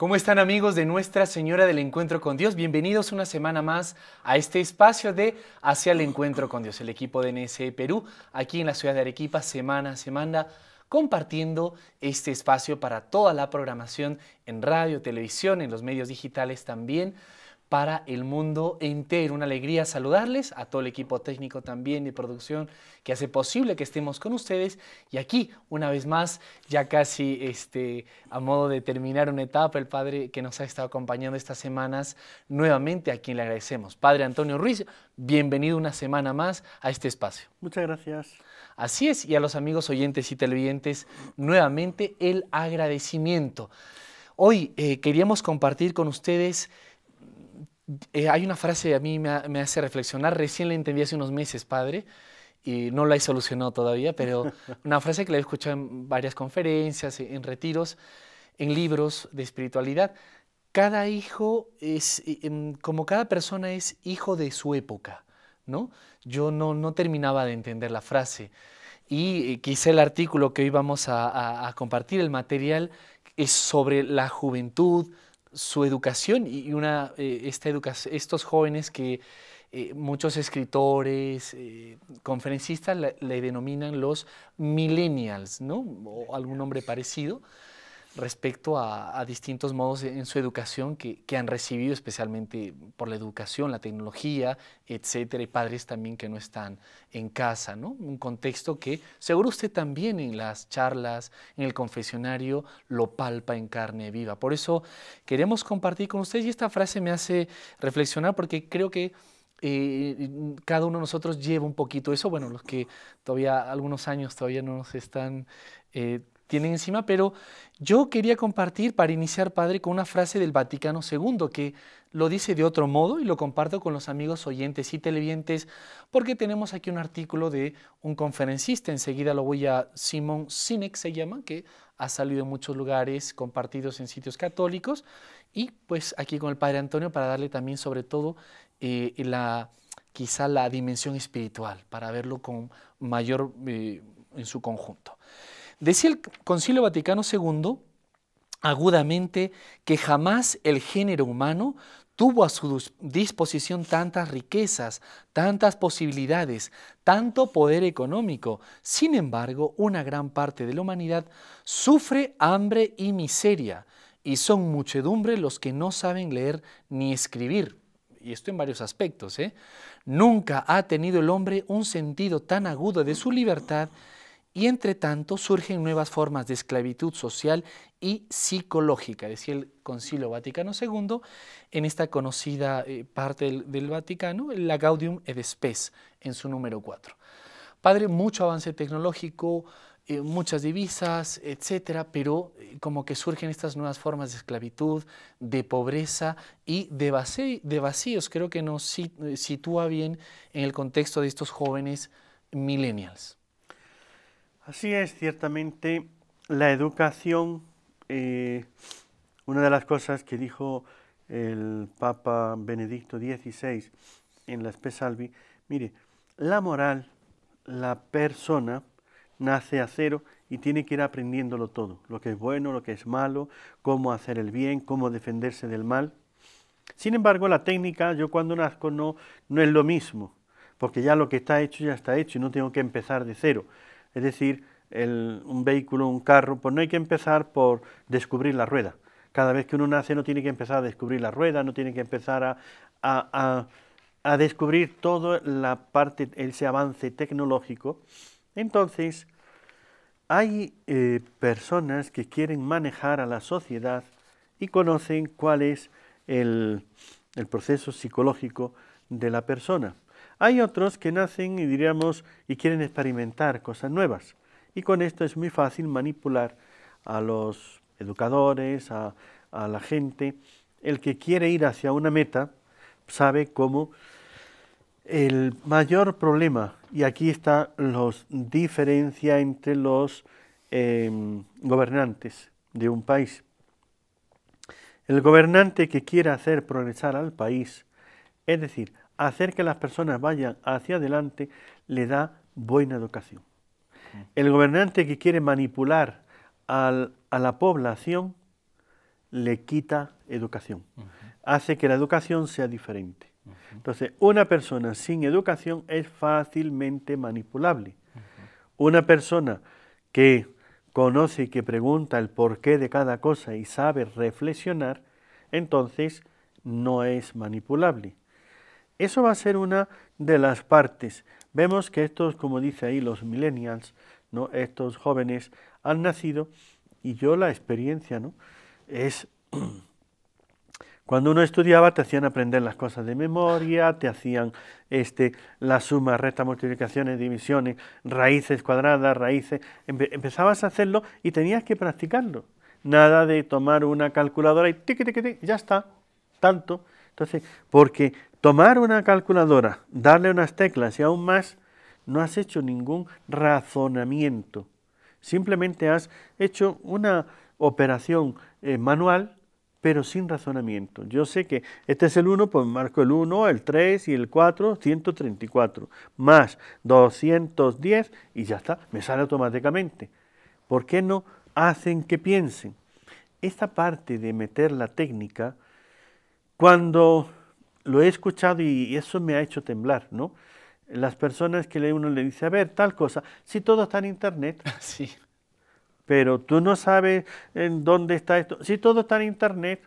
¿Cómo están amigos de Nuestra Señora del Encuentro con Dios? Bienvenidos una semana más a este espacio de Hacia el Encuentro con Dios, el equipo de NSE Perú, aquí en la ciudad de Arequipa, semana a semana, compartiendo este espacio para toda la programación en radio, televisión, en los medios digitales también para el mundo entero. Una alegría saludarles, a todo el equipo técnico también de producción que hace posible que estemos con ustedes. Y aquí, una vez más, ya casi este, a modo de terminar una etapa, el Padre que nos ha estado acompañando estas semanas, nuevamente a quien le agradecemos. Padre Antonio Ruiz, bienvenido una semana más a este espacio. Muchas gracias. Así es, y a los amigos oyentes y televidentes, nuevamente el agradecimiento. Hoy eh, queríamos compartir con ustedes eh, hay una frase que a mí me, hace reflexionar, recién la entendí hace unos meses, padre, y no la he solucionado todavía, pero una frase que la he escuchado en varias conferencias, e, en retiros, en libros de espiritualidad. Cada hijo es, em, como cada persona es hijo de su época, ¿no? Yo no, terminaba de entender la frase. Y eh, quizá el artículo que hoy vamos a compartir, el material, es sobre la juventud, su educación y una, eh, esta estos jóvenes que eh, muchos escritores, eh, conferencistas le, le denominan los millennials, ¿no? O algún nombre parecido respecto a, distintos modos en su educación que, han recibido, especialmente por la educación, la tecnología, etcétera, y padres también que no están en casa, ¿no? Un contexto que seguro usted también en las charlas, en el confesionario, lo palpa en carne viva. Por eso queremos compartir con ustedes, y esta frase me hace reflexionar porque creo que. Eh, cada uno de nosotros lleva un poquito eso. Bueno, los que todavía algunos años todavía no nos están eh, tienen encima, pero yo quería compartir para iniciar, Padre, con una frase del Vaticano II que lo dice de otro modo y lo comparto con los amigos oyentes y televidentes porque tenemos aquí un artículo de un conferencista, enseguida lo voy a Simon Sinek se llama, que ha salido en muchos lugares compartidos en sitios católicos y pues aquí con el Padre Antonio para darle también sobre todo eh, la quizá la dimensión espiritual, para verlo con mayor eh, en su conjunto. Decía el Concilio Vaticano II agudamente que jamás el género humano tuvo a su disposición tantas riquezas, tantas posibilidades, tanto poder económico. Sin embargo, una gran parte de la humanidad sufre hambre y miseria, y son muchedumbre los que no saben leer ni escribir. Y esto en varios aspectos. ¿eh? Nunca ha tenido el hombre un sentido tan agudo de su libertad y entre tanto surgen nuevas formas de esclavitud social y psicológica, decía el Concilio Vaticano II, en esta conocida eh, parte del, Vaticano, la Gaudium et Spes, en su número 4. Padre, mucho avance tecnológico, eh, muchas divisas, etcétera, pero eh, como que surgen estas nuevas formas de esclavitud, de pobreza y de, de vacíos. Creo que nos sitúa bien en el contexto de estos jóvenes millennials. Así es, ciertamente la educación, eh, una de las cosas que dijo el Papa Benedicto XVI en la Salvi, mire, la moral, la persona, nace a cero y tiene que ir aprendiéndolo todo, lo que es bueno, lo que es malo, cómo hacer el bien, cómo defenderse del mal. Sin embargo, la técnica, yo cuando nazco no, no es lo mismo, porque ya lo que está hecho ya está hecho y no tengo que empezar de cero es decir, un vehículo, un carro, pues no hay que empezar por descubrir la rueda. Cada vez que uno nace no tiene que empezar a descubrir la rueda, no tiene que empezar a, descubrir todo la parte, ese avance tecnológico. Entonces, hay eh, personas que quieren manejar a la sociedad y conocen cuál es el proceso psicológico de la persona. Hay otros que nacen y diríamos y quieren experimentar cosas nuevas. Y con esto es muy fácil manipular a los educadores, a, la gente. El que quiere ir hacia una meta sabe cómo el mayor problema, y aquí está la diferencia entre los em, gobernantes de un país. El gobernante que quiera hacer progresar al país, es decir, hacer que las personas vayan hacia adelante le da buena educación. El gobernante que quiere manipular a la población le quita educación, hace que la educación sea diferente. Entonces, una persona sin educación es fácilmente manipulable. Una persona que conoce y que pregunta el porqué de cada cosa y sabe reflexionar, entonces no es manipulable. Eso va a ser una de las partes. Vemos que estos, como dice ahí, los millennials, ¿no? estos jóvenes han nacido y yo la experiencia ¿no? es... Cuando uno estudiaba te hacían aprender las cosas de memoria, te hacían este, la suma, resta multiplicaciones, divisiones, raíces cuadradas, raíces. empezabas a hacerlo y tenías que practicarlo. Nada de tomar una calculadora y tiqui, ya está, tanto. Entonces, porque tomar una calculadora, darle unas teclas y aún más, no has hecho ningún razonamiento. Simplemente has hecho una operación eh, manual, pero sin razonamiento. Yo sé que este es el 1, pues marco el 1, el 3 y el 4, 134, más 210 y ya está, me sale automáticamente. ¿Por qué no hacen que piensen? Esta parte de meter la técnica cuando lo he escuchado y eso me ha hecho temblar, ¿no? Las personas que le uno le dice, a ver, tal cosa, si todo está en internet. Sí. Pero tú no sabes en dónde está esto. Si todo está en internet,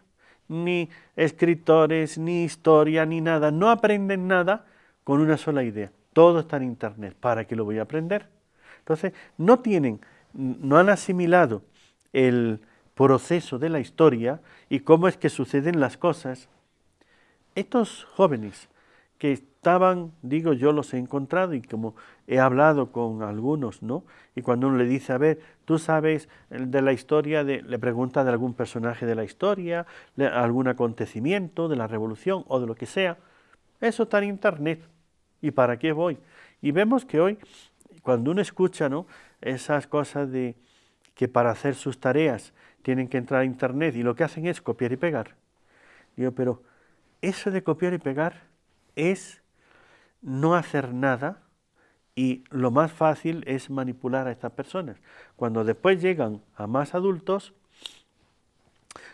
ni escritores, ni historia, ni nada, no aprenden nada con una sola idea. Todo está en internet. ¿Para qué lo voy a aprender? Entonces, no tienen, no han asimilado el proceso de la historia y cómo es que suceden las cosas estos jóvenes que estaban, digo, yo los he encontrado y como he hablado con algunos, ¿no? Y cuando uno le dice, a ver, tú sabes de la historia, le pregunta de algún personaje de la historia, algún acontecimiento, de la revolución o de lo que sea, eso está en internet. ¿Y para qué voy? Y vemos que hoy, cuando uno escucha, ¿no? Esas cosas de que para hacer sus tareas tienen que entrar a internet y lo que hacen es copiar y pegar. Digo, pero eso de copiar y pegar es no hacer nada y lo más fácil es manipular a estas personas. Cuando después llegan a más adultos,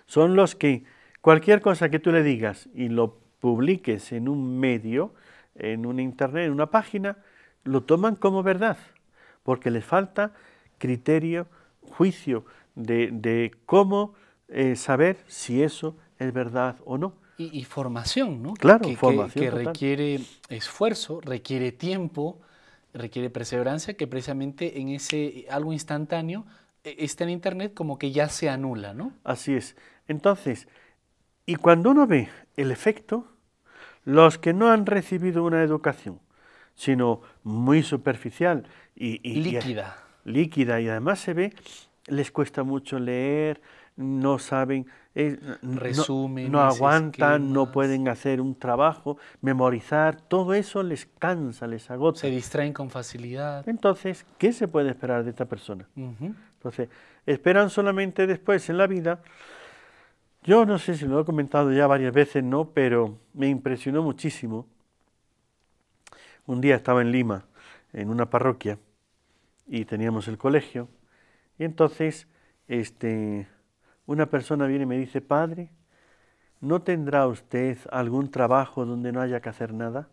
son los que cualquier cosa que tú le digas y lo publiques en un medio, en un internet, en una página, lo toman como verdad, porque les falta criterio, juicio de, cómo eh, saber si eso es verdad o no y, formación, ¿no? Claro, que, Que, requiere esfuerzo, requiere tiempo, requiere perseverancia, que precisamente en ese algo instantáneo e, está en Internet como que ya se anula, ¿no? Así es. Entonces, y cuando uno ve el efecto, los que no han recibido una educación, sino muy superficial y, líquida. Y, líquida y además se ve, les cuesta mucho leer, no saben eh, Resumen, no, aguantan, no pueden hacer un trabajo, memorizar, todo eso les cansa, les agota. Se distraen con facilidad. Entonces, ¿qué se puede esperar de esta persona? Entonces, esperan solamente después en la vida. Yo no sé si lo he comentado ya varias veces, ¿no? Pero me impresionó muchísimo. Un día estaba en Lima, en una parroquia, y teníamos el colegio. Y entonces, este, una persona viene y me dice, Padre, ¿no tendrá usted algún trabajo donde no haya que hacer nada?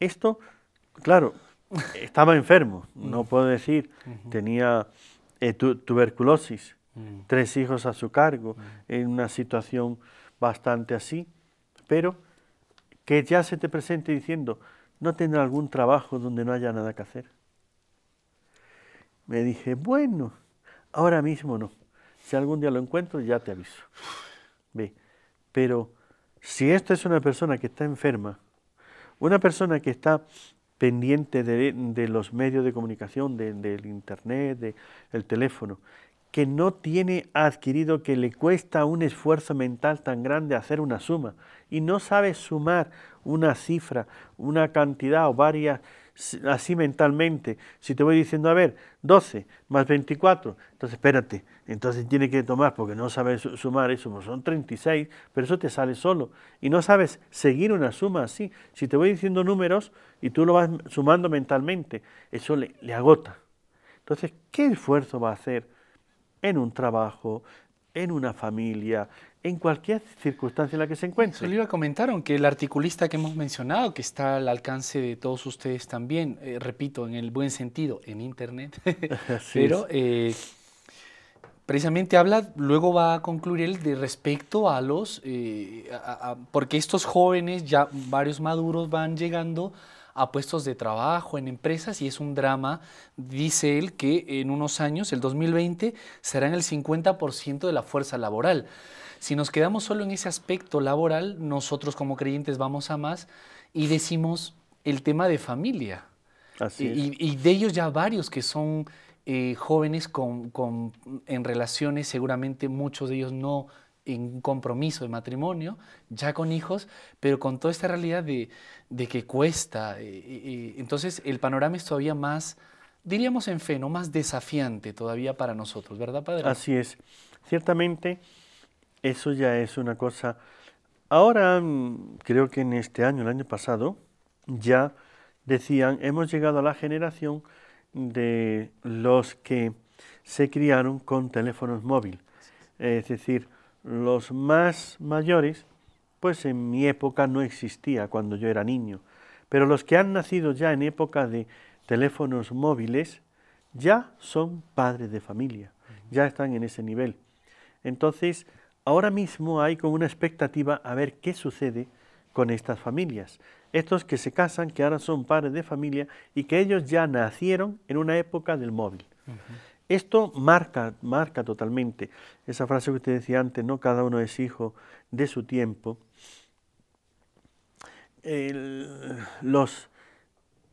Esto, claro, estaba enfermo, no mm. puedo decir, tenía eh, tuberculosis, mm. tres hijos a su cargo, mm. en una situación bastante así, pero que ya se te presente diciendo, ¿no tendrá algún trabajo donde no haya nada que hacer? Me dije, bueno, ahora mismo no. Si algún día lo encuentro, ya te aviso. Pero si esta es una persona que está enferma, una persona que está pendiente de, los medios de comunicación, del internet, del teléfono, que no tiene adquirido, que le cuesta un esfuerzo mental tan grande hacer una suma y no sabe sumar una cifra, una cantidad o varias, así mentalmente. Si te voy diciendo, a ver, 12 más 24, entonces espérate, entonces tiene que tomar porque no sabes sumar eso, son 36, pero eso te sale solo. Y no sabes seguir una suma así. Si te voy diciendo números y tú lo vas sumando mentalmente, eso le, le agota. Entonces, ¿qué esfuerzo va a hacer en un trabajo, en una familia, en cualquier circunstancia en la que se encuentre. Se lo iba a comentar, aunque el articulista que hemos mencionado, que está al alcance de todos ustedes también, eh, repito, en el buen sentido, en Internet, pero eh, precisamente habla, luego va a concluir él de respecto a los, eh, porque estos jóvenes, ya varios maduros, van llegando a puestos de trabajo, en empresas, y es un drama. Dice él que en unos años, el 2020, serán el 50% de la fuerza laboral. Si nos quedamos solo en ese aspecto laboral, nosotros como creyentes vamos a más y decimos el tema de familia. Y, de ellos ya varios que son eh, jóvenes en relaciones, seguramente muchos de ellos no en compromiso de matrimonio, ya con hijos, pero con toda esta realidad de, que cuesta. Eh, eh, entonces el panorama es todavía más, diríamos en fe, más desafiante todavía para nosotros, ¿verdad, Padre? Así es. Ciertamente eso ya es una cosa. Ahora, mm, creo que en este año, el año pasado, ya decían, hemos llegado a la generación de los que se criaron con teléfonos móviles. Es decir, los más mayores, pues en mi época no existía cuando yo era niño. Pero los que han nacido ya en época de teléfonos móviles, ya son padres de familia, ya están en ese nivel. Entonces, ahora mismo hay como una expectativa a ver qué sucede con estas familias. Estos que se casan, que ahora son padres de familia y que ellos ya nacieron en una época del móvil. Esto marca, marca totalmente esa frase que usted decía antes, ¿no? Cada uno es hijo de su tiempo. los,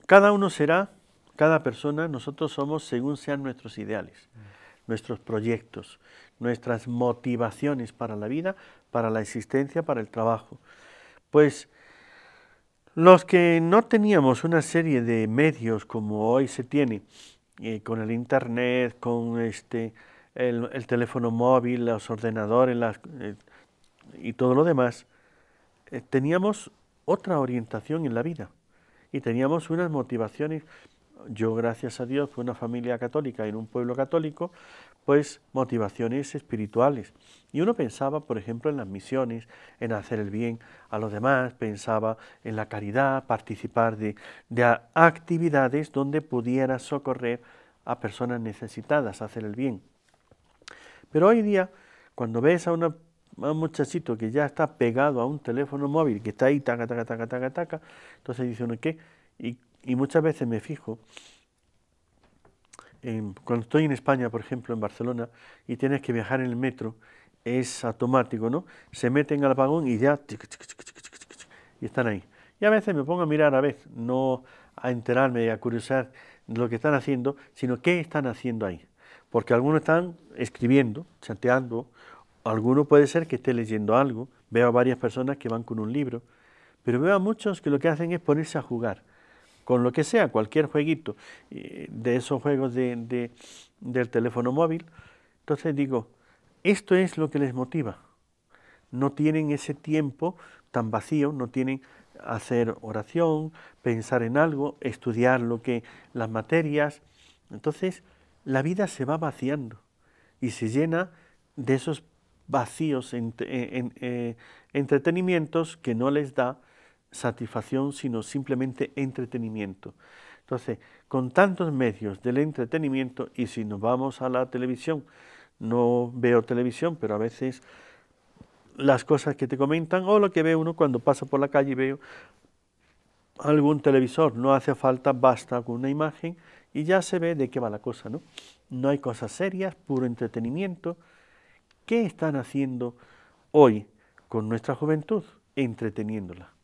cada uno será, cada persona, nosotros somos según sean nuestros ideales, nuestros proyectos nuestras motivaciones para la vida, para la existencia, para el trabajo. Pues los que no teníamos una serie de medios como hoy se tiene, eh, con el Internet, con este, el, teléfono móvil, los ordenadores eh, y todo lo demás, eh, teníamos otra orientación en la vida y teníamos unas motivaciones. Yo, gracias a Dios, fui una familia católica en un pueblo católico pues motivaciones espirituales. Y uno pensaba, por ejemplo, en las misiones, en hacer el bien a los demás, pensaba en la caridad, participar de, actividades donde pudiera socorrer a personas necesitadas, hacer el bien. Pero hoy día, cuando ves a, un muchachito que ya está pegado a un teléfono móvil, que está ahí, taca, taca, taca, taca, taca, entonces dice uno, ¿qué? y muchas veces me fijo cuando estoy en España, por ejemplo, en Barcelona, y tienes que viajar en el metro, es automático, ¿no? Se meten al vagón y ya... y están ahí. Y a veces me pongo a mirar a vez, no a enterarme y a curiosar lo que están haciendo, sino qué están haciendo ahí. Porque algunos están escribiendo, chateando, alguno puede ser que esté leyendo algo, veo a varias personas que van con un libro, pero veo a muchos que lo que hacen es ponerse a jugar con lo que sea, cualquier jueguito de esos juegos de, del teléfono móvil. Entonces digo, esto es lo que les motiva. No tienen ese tiempo tan vacío, no tienen hacer oración, pensar en algo, estudiar lo que las materias. Entonces, la vida se va vaciando y se llena de esos vacíos eh, eh, entretenimientos que no les da satisfacción, sino simplemente entretenimiento. Entonces, con tantos medios del entretenimiento, y si nos vamos a la televisión, no veo televisión, pero a veces las cosas que te comentan o lo que ve uno cuando pasa por la calle y veo algún televisor, no hace falta, basta con una imagen y ya se ve de qué va la cosa, ¿no? No hay cosas serias, puro entretenimiento. ¿Qué están haciendo hoy con nuestra juventud? Entreteniéndola.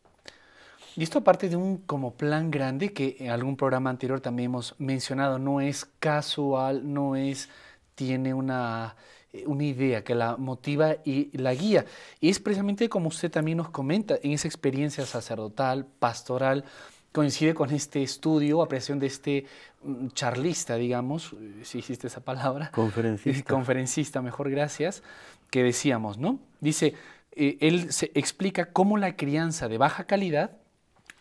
Y esto aparte de un como plan grande que en algún programa anterior también hemos mencionado, no es casual, no es, tiene una, eh, una idea que la motiva y la guía. Y es precisamente como usted también nos comenta, en esa experiencia sacerdotal, pastoral, coincide con este estudio, apreciación de este mm, charlista, digamos, eh, si hiciste esa palabra. Conferencista. Conferencista, mejor, gracias, que decíamos, ¿no? Dice, eh, él se explica cómo la crianza de baja calidad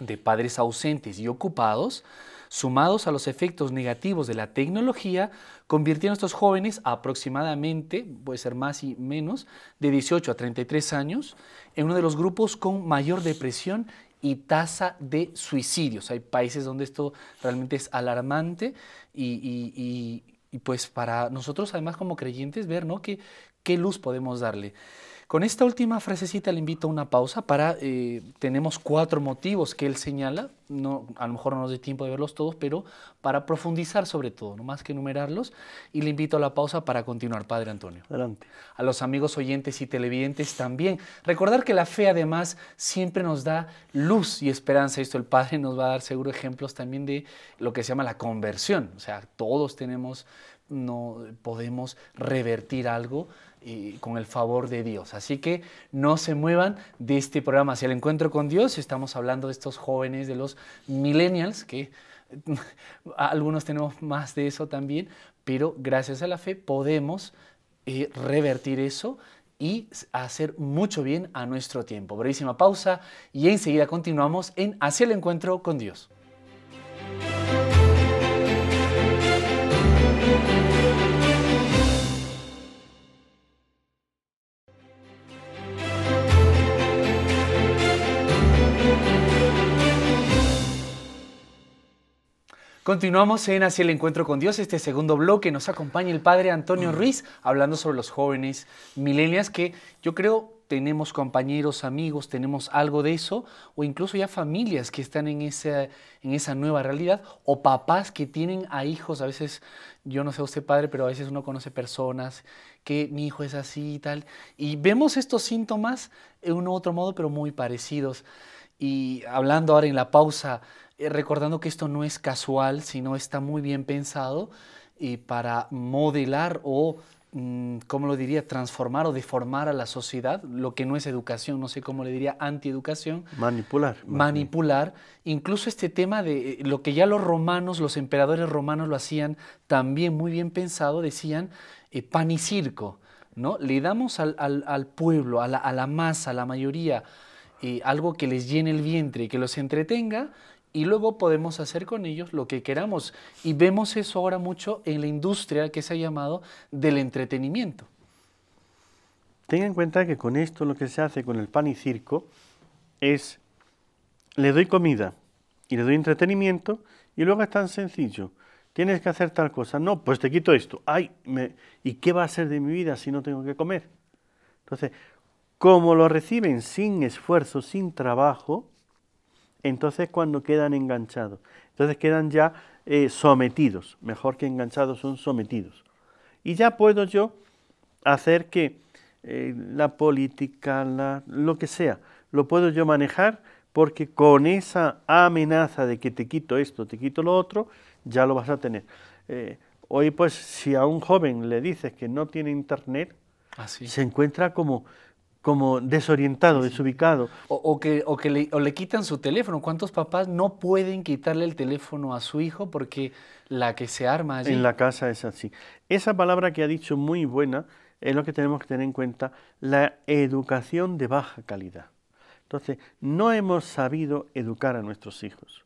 de padres ausentes y ocupados, sumados a los efectos negativos de la tecnología, convirtieron a estos jóvenes aproximadamente, puede ser más y menos, de 18 a 33 años, en uno de los grupos con mayor depresión y tasa de suicidios. Hay países donde esto realmente es alarmante y, pues para nosotros además como creyentes ver ¿no? qué luz podemos darle. Con esta última frasecita le invito a una pausa para, eh, tenemos cuatro motivos que él señala, no, a lo mejor no nos dé tiempo de verlos todos, pero para profundizar sobre todo, no más que enumerarlos, y le invito a la pausa para continuar, Padre Antonio. Adelante. A los amigos oyentes y televidentes también. Recordar que la fe además siempre nos da luz y esperanza, esto el Padre nos va a dar seguro ejemplos también de lo que se llama la conversión, o sea, todos tenemos, no podemos revertir algo y con el favor de Dios. Así que no se muevan de este programa hacia el encuentro con Dios. Estamos hablando de estos jóvenes, de los millennials, que algunos tenemos más de eso también, pero gracias a la fe podemos eh, revertir eso y hacer mucho bien a nuestro tiempo. Brevísima pausa y enseguida continuamos en Hacia el encuentro con Dios. Continuamos en Hacia el Encuentro con Dios, este segundo bloque. Nos acompaña el padre Antonio mm. Ruiz hablando sobre los jóvenes milenias que yo creo tenemos compañeros, amigos, tenemos algo de eso, o incluso ya familias que están en esa, en esa nueva realidad, o papás que tienen a hijos, a veces, yo no sé usted padre, pero a veces uno conoce personas que mi hijo es así y tal, y vemos estos síntomas en un u otro modo, pero muy parecidos. Y hablando ahora en la pausa, eh, recordando que esto no es casual, sino está muy bien pensado y eh, para modelar o, mm, ¿cómo lo diría?, transformar o deformar a la sociedad, lo que no es educación, no sé cómo le diría, antieducación. Manipular. Manipular. Incluso este tema de eh, lo que ya los romanos, los emperadores romanos lo hacían también muy bien pensado, decían pan y circo, ¿no? Le damos al, pueblo, a la, masa, a la mayoría, algo que les llene el vientre y que los entretenga, y luego podemos hacer con ellos lo que queramos. Y vemos eso ahora mucho en la industria que se ha llamado del entretenimiento. Tenga en cuenta que con esto lo que se hace con el pan y circo es, le doy comida y le doy entretenimiento y luego es tan sencillo. Tienes que hacer tal cosa. No, pues te quito esto. Ay, me, ¿y qué va a ser de mi vida si no tengo que comer? Entonces, como lo reciben sin esfuerzo, sin trabajo, entonces cuando quedan enganchados, entonces quedan ya eh, sometidos, mejor que enganchados son sometidos. Y ya puedo yo hacer que eh, la política, la, lo que sea, lo puedo yo manejar porque con esa amenaza de que te quito esto, te quito lo otro, ya lo vas a tener. Eh, hoy pues si a un joven le dices que no tiene internet, ah, se encuentra como como desorientado, desubicado. O, que, que le, quitan su teléfono. ¿Cuántos papás no pueden quitarle el teléfono a su hijo porque la que se arma allí? En la casa es así. Esa palabra que ha dicho muy buena es lo que tenemos que tener en cuenta, la educación de baja calidad. Entonces, no hemos sabido educar a nuestros hijos.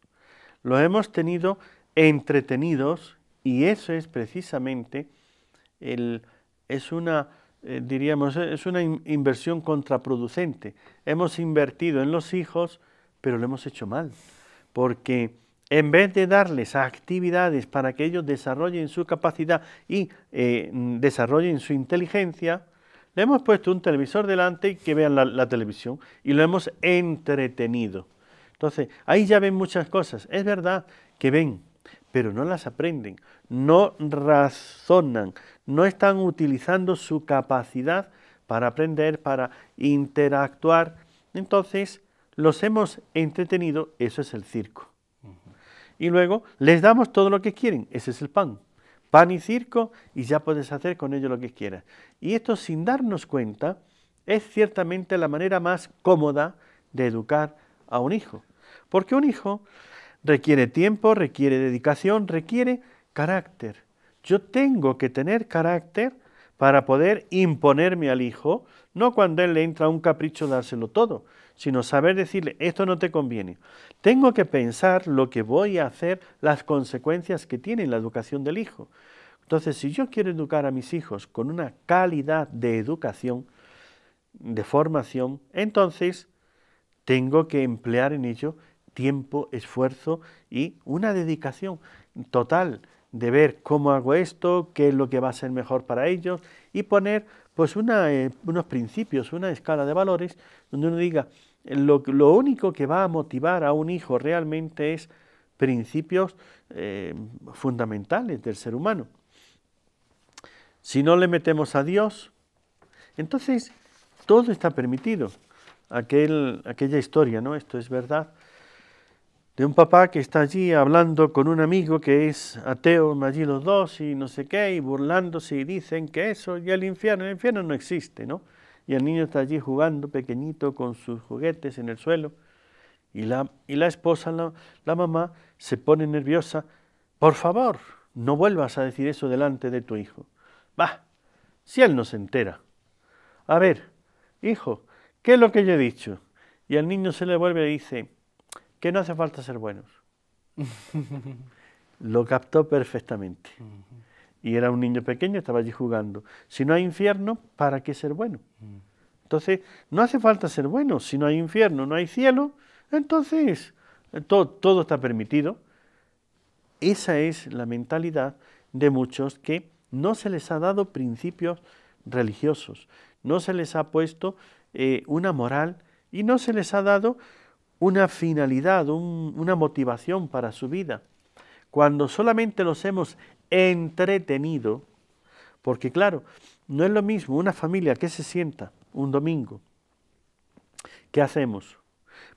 Lo hemos tenido entretenidos y eso es precisamente el, es una eh, diríamos, eh, es una inversión contraproducente. Hemos invertido en los hijos, pero lo hemos hecho mal, porque en vez de darles actividades para que ellos desarrollen su capacidad y eh, desarrollen su inteligencia, le hemos puesto un televisor delante y que vean la, televisión y lo hemos entretenido. Entonces, ahí ya ven muchas cosas. Es verdad que ven pero no las aprenden, no razonan, no están utilizando su capacidad para aprender, para interactuar. Entonces, los hemos entretenido, eso es el circo. Y luego les damos todo lo que quieren, ese es el pan. Pan y circo, y ya puedes hacer con ello lo que quieras. Y esto sin darnos cuenta es ciertamente la manera más cómoda de educar a un hijo. Porque un hijo Requiere tiempo, requiere dedicación, requiere carácter. Yo tengo que tener carácter para poder imponerme al hijo, no cuando él le entra un capricho dárselo todo, sino saber decirle, esto no te conviene. Tengo que pensar lo que voy a hacer, las consecuencias que tiene la educación del hijo. Entonces, si yo quiero educar a mis hijos con una calidad de educación, de formación, entonces tengo que emplear en ello tiempo, esfuerzo y una dedicación total de ver cómo hago esto, qué es lo que va a ser mejor para ellos y poner pues eh, unos principios, una escala de valores donde uno diga lo, único que va a motivar a un hijo realmente es principios eh, fundamentales del ser humano. Si no le metemos a Dios, entonces todo está permitido. Aquel, aquella historia, ¿no? Esto es verdad, de un papá que está allí hablando con un amigo que es ateo, allí los dos y no sé qué, y burlándose y dicen que eso y el infierno, el infierno no existe, ¿no? Y el niño está allí jugando pequeñito con sus juguetes en el suelo y la, y la esposa, la, mamá, se pone nerviosa, por favor, no vuelvas a decir eso delante de tu hijo. va, si él no se entera. A ver, hijo, ¿qué es lo que yo he dicho? Y al niño se le vuelve y dice, que no hace falta ser buenos. Lo captó perfectamente. Y era un niño pequeño, estaba allí jugando. Si no hay infierno, ¿para qué ser bueno? Entonces, no hace falta ser bueno. Si no hay infierno, no hay cielo, entonces eh, todo, está permitido. Esa es la mentalidad de muchos que no se les ha dado principios religiosos, no se les ha puesto eh, una moral y no se les ha dado una finalidad, una motivación para su vida. Cuando solamente los hemos entretenido, porque claro, no es lo mismo una familia que se sienta un domingo. ¿Qué hacemos?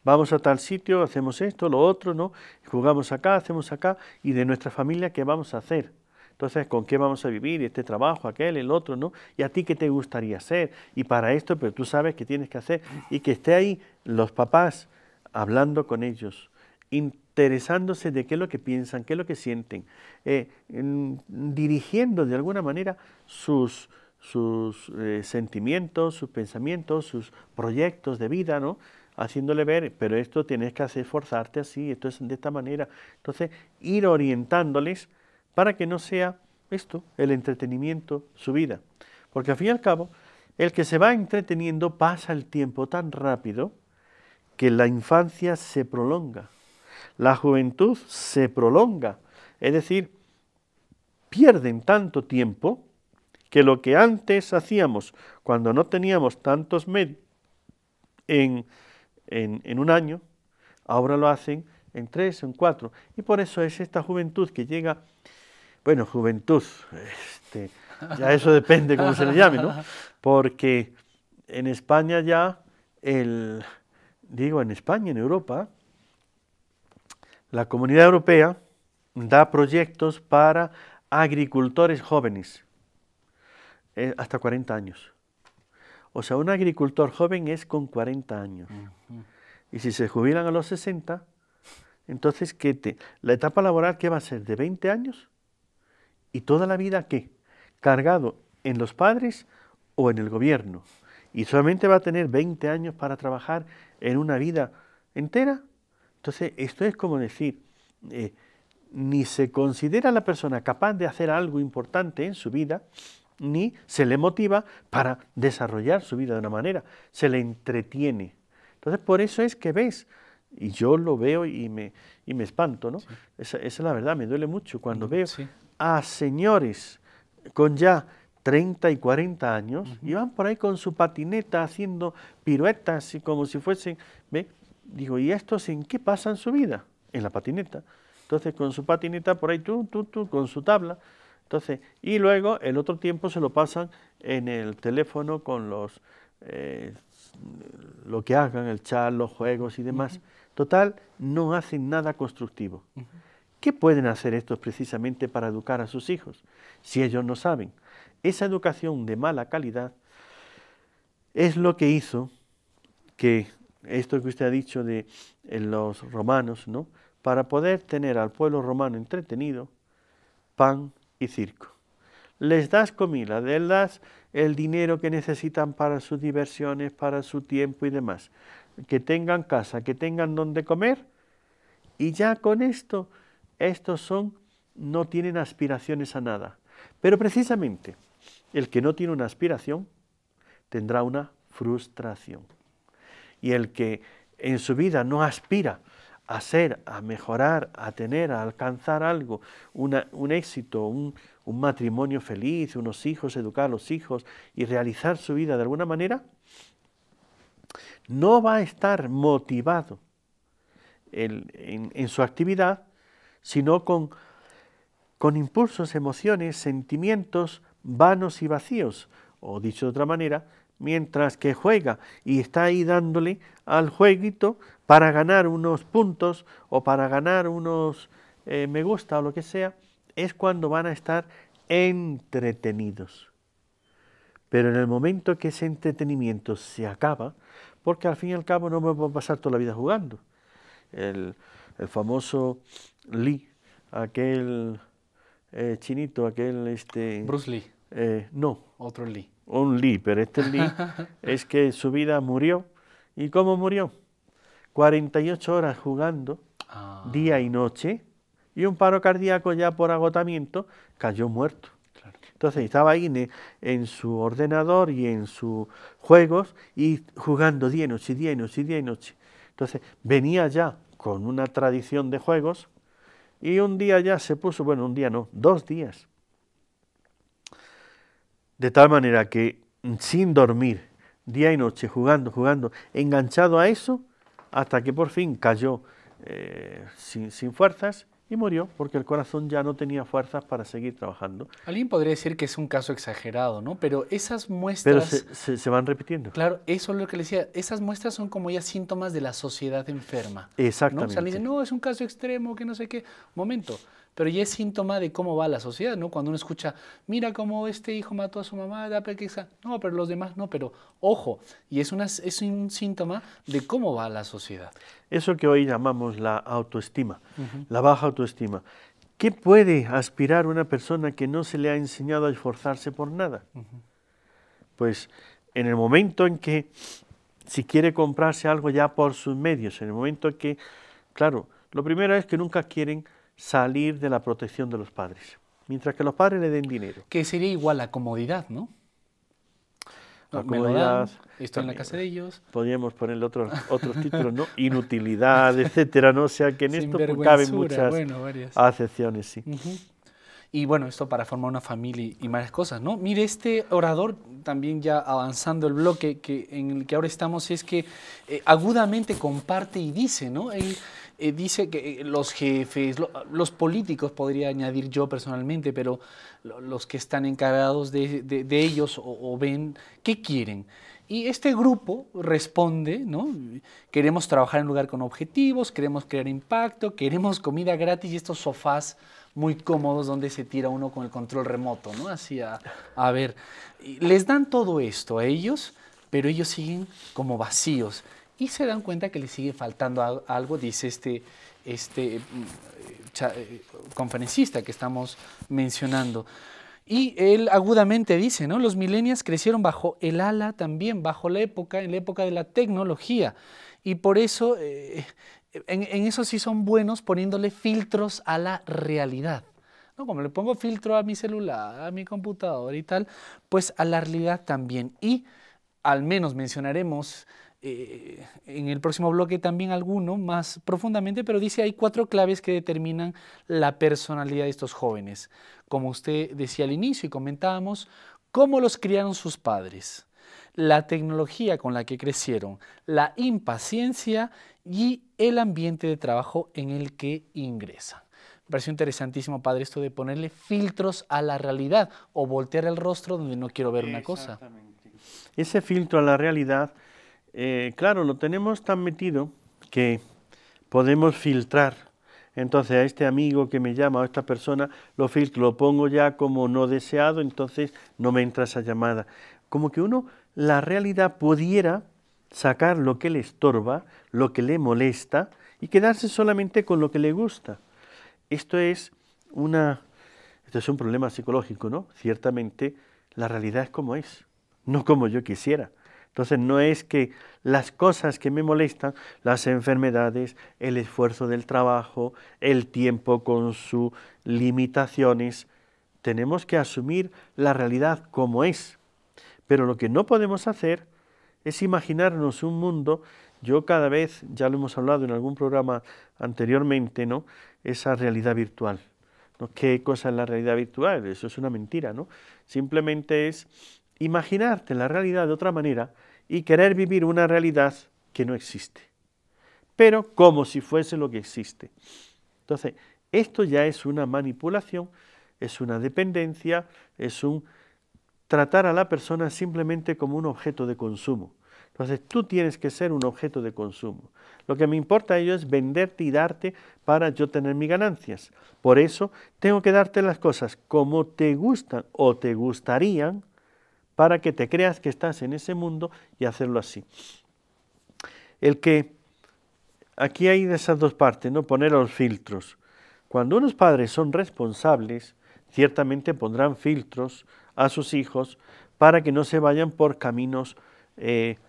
Vamos a tal sitio, hacemos esto, lo otro, ¿no? Jugamos acá, hacemos acá, y de nuestra familia, ¿qué vamos a hacer? Entonces, ¿con qué vamos a vivir? y Este trabajo, aquel, el otro, ¿no? ¿Y a ti qué te gustaría hacer? Y para esto, pero tú sabes que tienes que hacer y que esté ahí los papás hablando con ellos, interesándose de qué es lo que piensan, qué es lo que sienten, eh, dirigiendo de alguna manera sus, sus eh, sentimientos, sus pensamientos, sus proyectos de vida, ¿no? haciéndole ver, pero esto tienes que hacer, esforzarte así, esto es de esta manera. Entonces, ir orientándoles para que no sea esto, el entretenimiento, su vida. Porque al fin y al cabo, el que se va entreteniendo pasa el tiempo tan rápido, que la infancia se prolonga, la juventud se prolonga, es decir, pierden tanto tiempo que lo que antes hacíamos cuando no teníamos tantos medios en, un año, ahora lo hacen en tres, en cuatro. Y por eso es esta juventud que llega, bueno, juventud, este, ya eso depende cómo se le llame, ¿no? Porque en España ya el, digo, en España, en Europa, la comunidad europea da proyectos para agricultores jóvenes, eh, hasta 40 años. O sea, un agricultor joven es con 40 años. Y si se jubilan a los 60, entonces, ¿qué te, la etapa laboral, ¿qué va a ser? ¿De 20 años? ¿Y toda la vida qué? Cargado en los padres o en el gobierno. Y solamente va a tener 20 años para trabajar en una vida entera. Entonces, esto es como decir, eh, ni se considera a la persona capaz de hacer algo importante en su vida, ni se le motiva para desarrollar su vida de una manera, se le entretiene. Entonces, por eso es que ves, y yo lo veo y me, me espanto, ¿no? Esa, es la verdad, me duele mucho cuando mm, veo a señores con ya 30 y 40 años, y van por ahí con su patineta haciendo piruetas, y como si fuesen, ¿ve? Digo, ¿y estos en qué pasan su vida? En la patineta. Entonces, con su patineta por ahí, tú, tú, tú, con su tabla. Entonces, y luego el otro tiempo se lo pasan en el teléfono con los, eh, lo que hagan, el chat, los juegos y demás. Total, no hacen nada constructivo. ¿Qué pueden hacer estos precisamente para educar a sus hijos si ellos no saben? Esa educación de mala calidad es lo que hizo que esto que usted ha dicho de eh, los romanos, ¿no? Para poder tener al pueblo romano entretenido, pan y circo. Les das comida, les das el dinero que necesitan para sus diversiones, para su tiempo y demás. Que tengan casa, que tengan donde comer. Y ya con esto, estos son, no tienen aspiraciones a nada. Pero precisamente, el que no tiene una aspiración tendrá una frustración. Y el que en su vida no aspira a ser, a mejorar, a tener, a alcanzar algo, un éxito, un, matrimonio feliz, unos hijos, educar a los hijos y realizar su vida de alguna manera, no va a estar motivado en, su actividad, sino con, con impulsos, emociones, sentimientos vanos y vacíos, o dicho de otra manera, mientras que juega y está ahí dándole al jueguito para ganar unos puntos o para ganar unos eh, me gusta o lo que sea, es cuando van a estar entretenidos. Pero en el momento que ese entretenimiento se acaba, porque al fin y al cabo no me a pasar toda la vida jugando. El, famoso Lee, aquel eh, chinito, aquel este... Bruce Lee. Eh, no. Otro Lee. Un Lee, pero este Lee es que su vida murió. ¿Y cómo murió? 48 horas jugando, ah. día y noche, y un paro cardíaco ya por agotamiento, cayó muerto. Entonces estaba ahí e, en, su ordenador y en sus juegos y jugando día y noche, día y noche, día y noche. Entonces venía ya con una tradición de juegos y un día ya se puso, bueno, un día no, dos días de tal manera que mm, sin dormir, día y noche, jugando, jugando, enganchado a eso, hasta que por fin cayó eh, sin, fuerzas y murió porque el corazón ya no tenía fuerzas para seguir trabajando. Alguien podría decir que es un caso exagerado, ¿no? Pero esas muestras... Pero se, van repitiendo. Claro, eso es lo que le decía. Esas muestras son como ya síntomas de la sociedad enferma. Exactamente. ¿no? O sea, dicen, no, es un caso extremo, que no sé qué. Momento, pero ya es síntoma de cómo va la sociedad, ¿no? Cuando uno escucha, mira cómo este hijo mató a su mamá, da pequeza. No, pero los demás no, pero ojo. Y es, una, es un síntoma de cómo va la sociedad. Eso que hoy llamamos la autoestima, la baja autoestima. ¿Qué puede aspirar una persona que no se le ha enseñado a esforzarse por nada? Pues en el momento en que, si quiere comprarse algo ya por sus medios, en el momento en que, claro, lo primero es que nunca quieren salir de la protección de los padres, mientras que los padres le den dinero. Que sería igual a comodidad, ¿no? La comodidad, esto en la casa de ellos. Podríamos ponerle otros otros títulos, ¿no? Inutilidad, etcétera, ¿no? O sea que en esto caben muchas bueno, acepciones, sí. Y bueno, esto para formar una familia y más cosas, ¿no? Mire, este orador, también ya avanzando el bloque que, en el que ahora estamos, es que eh, agudamente comparte y dice, ¿no? Eh, dice que eh, los jefes, los políticos, podría añadir yo personalmente, pero los que están encargados de, ellos o, ven, ¿qué quieren? Y este grupo responde, Queremos trabajar en lugar con objetivos, queremos crear impacto, queremos comida gratis y estos sofás muy cómodos donde se tira uno con el control remoto, ¿no? Así a ver. Les dan todo esto a ellos, pero ellos siguen como vacíos y se dan cuenta que le sigue faltando algo, dice este, este mm, eh, conferencista que estamos mencionando. Y él agudamente dice, ¿no? Los millennials crecieron bajo el ala también, bajo la época, en la época de la tecnología. Y por eso, eh, en, eso sí son buenos poniéndole filtros a la realidad. ¿no? Como le pongo filtro a mi celular, a mi computador y tal, pues a la realidad también. Y al menos mencionaremos eh, en el próximo bloque también alguno más profundamente, pero dice hay cuatro claves que determinan la personalidad de estos jóvenes. Como usted decía al inicio y comentábamos, cómo los criaron sus padres, la tecnología con la que crecieron, la impaciencia y el ambiente de trabajo en el que ingresan. Me pareció interesantísimo, padre, esto de ponerle filtros a la realidad o voltear el rostro donde no quiero ver una cosa. Ese filtro a la realidad eh, claro, lo tenemos tan metido que podemos filtrar. Entonces a este amigo que me llama o a esta persona lo filtro, lo pongo ya como no deseado, entonces no me entra esa llamada. Como que uno, la realidad pudiera sacar lo que le estorba, lo que le molesta y quedarse solamente con lo que le gusta. Esto es una esto es un problema psicológico, ¿no? Ciertamente la realidad es como es, no como yo quisiera. Entonces no es que las cosas que me molestan, las enfermedades, el esfuerzo del trabajo, el tiempo con sus limitaciones, tenemos que asumir la realidad como es. Pero lo que no podemos hacer es imaginarnos un mundo, yo cada vez, ya lo hemos hablado en algún programa anteriormente, ¿no? esa realidad virtual. ¿no? ¿Qué cosa es la realidad virtual? Eso es una mentira, ¿no? Simplemente es imaginarte la realidad de otra manera y querer vivir una realidad que no existe, pero como si fuese lo que existe. Entonces, esto ya es una manipulación, es una dependencia, es un tratar a la persona simplemente como un objeto de consumo. Entonces tú tienes que ser un objeto de consumo. Lo que me importa a ello es venderte y darte para yo tener mis ganancias. Por eso tengo que darte las cosas como te gustan o te gustarían para que te creas que estás en ese mundo y hacerlo así. El que aquí hay de esas dos partes, ¿no? Poner los filtros. Cuando unos padres son responsables, ciertamente pondrán filtros a sus hijos para que no se vayan por caminos eh,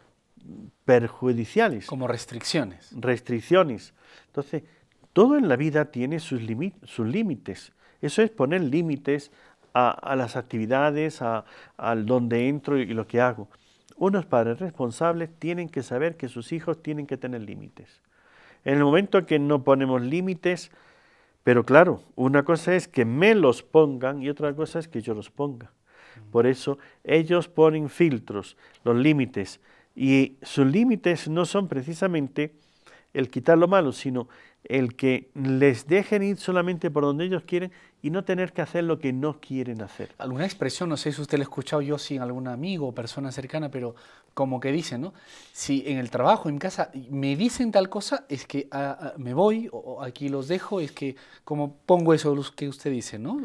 perjudiciales. Como restricciones. Restricciones. Entonces, todo en la vida tiene sus, sus límites. Eso es poner límites a, las actividades, al donde entro y, y lo que hago. Unos padres responsables tienen que saber que sus hijos tienen que tener límites. En el momento que no ponemos límites, pero claro, una cosa es que me los pongan y otra cosa es que yo los ponga. Por eso ellos ponen filtros, los límites, y sus límites no son precisamente el quitar lo malo, sino el que les dejen ir solamente por donde ellos quieren y no tener que hacer lo que no quieren hacer. Alguna expresión, no sé si usted la ha escuchado yo, sin algún amigo o persona cercana, pero como que dicen, ¿no? Si en el trabajo, en casa, me dicen tal cosa, es que ah, ah, me voy, o, aquí los dejo, es que como pongo eso que usted dice, ¿no?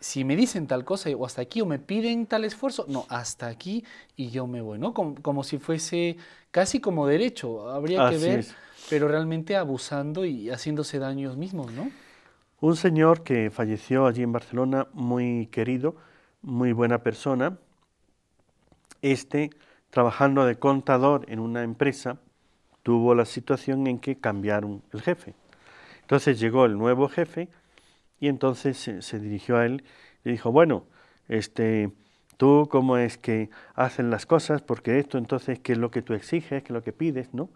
Si me dicen tal cosa, o hasta aquí, o me piden tal esfuerzo, no, hasta aquí y yo me voy, ¿no? Como, como si fuese casi como derecho, habría que ver, pero realmente abusando y haciéndose daños mismos, ¿no? Un señor que falleció allí en Barcelona, muy querido, muy buena persona, este, trabajando de contador en una empresa, tuvo la situación en que cambiaron el jefe. Entonces llegó el nuevo jefe y entonces se, dirigió a él y dijo, bueno, este, tú cómo es que hacen las cosas, porque esto, entonces, ¿qué es lo que tú exiges, qué es lo que pides, no?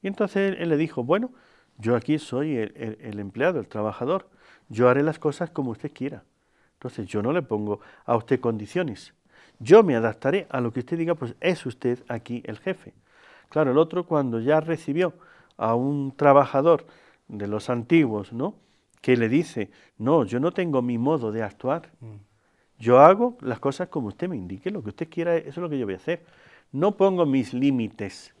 Y entonces él le dijo, bueno, yo aquí soy el, empleado, el trabajador. Yo haré las cosas como usted quiera. Entonces yo no le pongo a usted condiciones. Yo me adaptaré a lo que usted diga, pues es usted aquí el jefe. Claro, el otro cuando ya recibió a un trabajador de los antiguos, ¿no? Que le dice, no, yo no tengo mi modo de actuar. Mm. Yo hago las cosas como usted me indique, lo que usted quiera, eso es lo que yo voy a hacer. No pongo mis límites.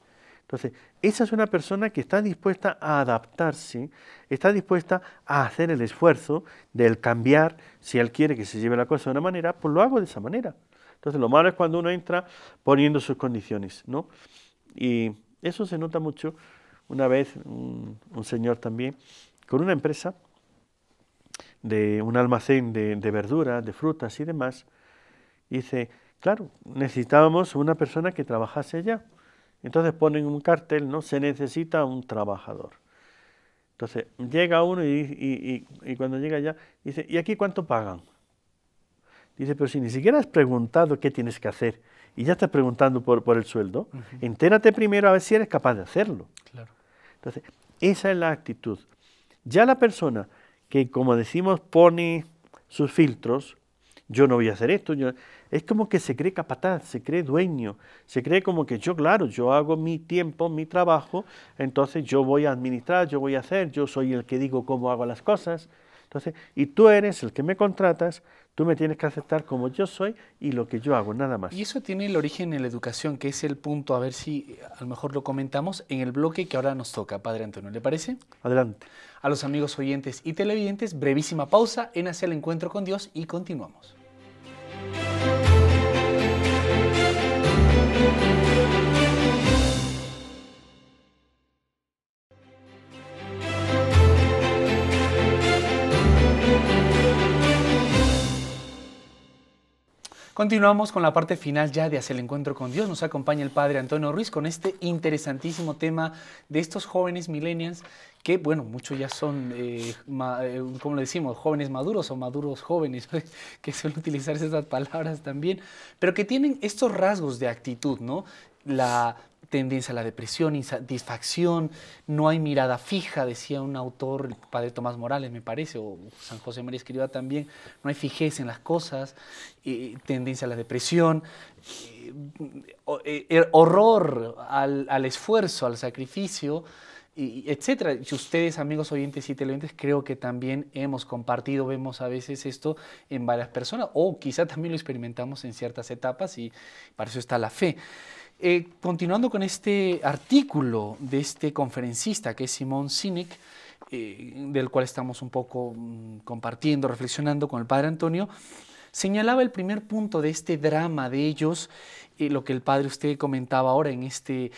Entonces, esa es una persona que está dispuesta a adaptarse, está dispuesta a hacer el esfuerzo del cambiar. Si él quiere que se lleve la cosa de una manera, pues lo hago de esa manera. Entonces, lo malo es cuando uno entra poniendo sus condiciones, Y eso se nota mucho. Una vez un, señor también, con una empresa de un almacén de, de verduras, de frutas y demás, dice, claro, necesitábamos una persona que trabajase allá entonces ponen un cartel, ¿no? Se necesita un trabajador. Entonces llega uno y, cuando llega ya, dice, ¿y aquí cuánto pagan? Dice, pero si ni siquiera has preguntado qué tienes que hacer y ya estás preguntando por, el sueldo, entérate primero a ver si eres capaz de hacerlo. Claro. Entonces, esa es la actitud. Ya la persona que, como decimos, pone sus filtros, yo no voy a hacer esto, yo, es como que se cree capataz, se cree dueño, se cree como que yo, claro, yo hago mi tiempo, mi trabajo, entonces yo voy a administrar, yo voy a hacer, yo soy el que digo cómo hago las cosas. Entonces, y tú eres el que me contratas, tú me tienes que aceptar como yo soy y lo que yo hago, nada más. Y eso tiene el origen en la educación, que es el punto, a ver si a lo mejor lo comentamos en el bloque que ahora nos toca, Padre Antonio, ¿le parece? Adelante. A los amigos oyentes y televidentes, brevísima pausa en Hacia el Encuentro con Dios y continuamos. Continuamos con la parte final ya de Hacer el encuentro con Dios. Nos acompaña el padre Antonio Ruiz con este interesantísimo tema de estos jóvenes millennials que, bueno, muchos ya son, eh, eh, como lo decimos, jóvenes maduros o maduros jóvenes, que suelen utilizar esas palabras también, pero que tienen estos rasgos de actitud, ¿no? La tendencia a la depresión, insatisfacción, no hay mirada fija, decía un autor, el padre Tomás Morales me parece, o San José María Escriba también, no hay fijez en las cosas, tendencia a la depresión, e, e, horror al, esfuerzo, al sacrificio, y, Y ustedes, amigos oyentes y televidentes, creo que también hemos compartido, vemos a veces esto en varias personas, o quizá también lo experimentamos en ciertas etapas y para eso está la fe. Eh, continuando con este artículo de este conferencista que es Simón Sinek, eh, del cual estamos un poco mm, compartiendo, reflexionando con el padre Antonio, señalaba el primer punto de este drama de ellos, eh, lo que el padre usted comentaba ahora en este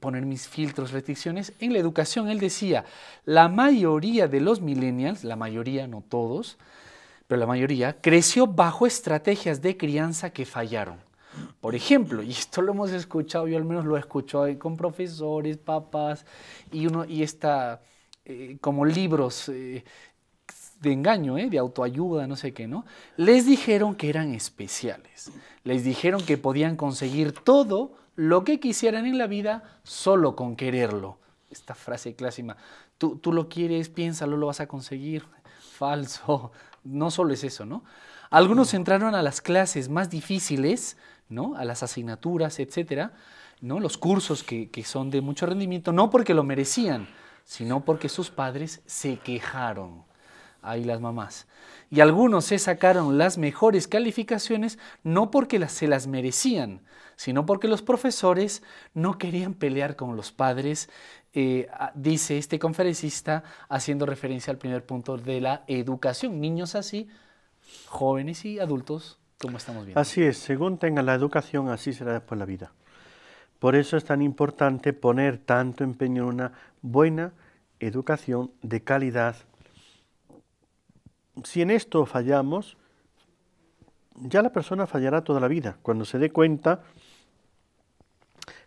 poner mis filtros, restricciones, en la educación él decía, la mayoría de los millennials, la mayoría, no todos, pero la mayoría, creció bajo estrategias de crianza que fallaron. Por ejemplo, y esto lo hemos escuchado, yo al menos lo he escuchado ahí con profesores, papás, y, uno, y está eh, como libros eh, de engaño, eh, de autoayuda, no sé qué, ¿no? Les dijeron que eran especiales, les dijeron que podían conseguir todo lo que quisieran en la vida solo con quererlo. Esta frase clásica, tú, tú lo quieres, piénsalo, lo vas a conseguir. Falso. No solo es eso, ¿no? Algunos mm. entraron a las clases más difíciles a las asignaturas, etcétera, ¿no? los cursos que, son de mucho rendimiento, no porque lo merecían, sino porque sus padres se quejaron. Ahí las mamás. Y algunos se sacaron las mejores calificaciones no porque se las merecían, sino porque los profesores no querían pelear con los padres, eh, dice este conferencista, haciendo referencia al primer punto de la educación. Niños así, jóvenes y adultos estamos Así es, según tenga la educación, así será después la vida. Por eso es tan importante poner tanto empeño en una buena educación de calidad. Si en esto fallamos, ya la persona fallará toda la vida. Cuando se dé cuenta,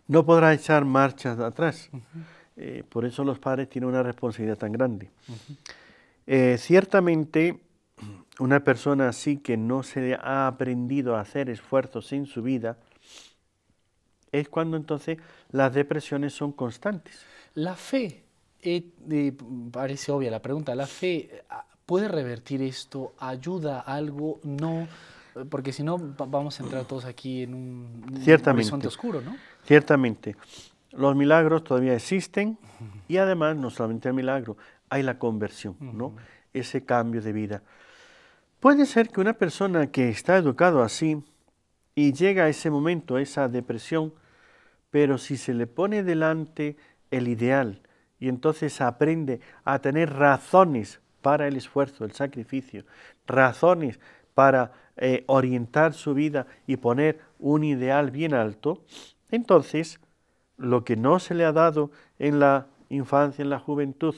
no podrá echar marchas atrás. Eh, por eso los padres tienen una responsabilidad tan grande. Eh, ciertamente, una persona así que no se ha aprendido a hacer esfuerzos en su vida, es cuando entonces las depresiones son constantes. La fe, eh, parece obvia la pregunta, ¿la fe ah, puede revertir esto? ¿Ayuda algo? No, porque si no vamos a entrar todos aquí en un, Ciertamente. horizonte oscuro, ¿no? Ciertamente. Los milagros todavía existen y además no solamente el milagro, hay la conversión, ¿no? Ese cambio de vida. Puede ser que una persona que está educado así y llega a ese momento, a esa depresión, pero si se le pone delante el ideal y entonces aprende a tener razones para el esfuerzo, el sacrificio, razones para eh, orientar su vida y poner un ideal bien alto, entonces lo que no se le ha dado en la infancia, en la juventud,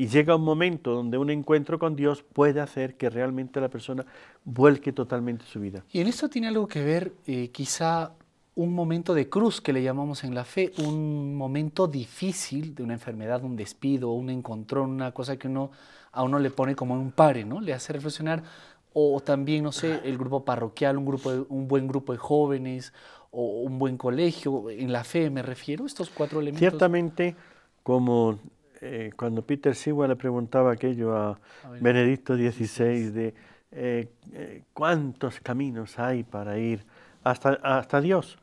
y llega un momento donde un encuentro con Dios puede hacer que realmente la persona vuelque totalmente su vida. Y en esto tiene algo que ver eh, quizá un momento de cruz que le llamamos en la fe, un momento difícil de una enfermedad, un despido, un encontrón, una cosa que uno a uno le pone como un pare, ¿no? Le hace reflexionar o también no sé, el grupo parroquial, un grupo un buen grupo de jóvenes o un buen colegio en la fe me refiero, estos cuatro elementos. Ciertamente como eh, cuando Peter Siwa le preguntaba aquello a Benedicto XVI de eh, eh, cuántos caminos hay para ir hasta, hasta Dios.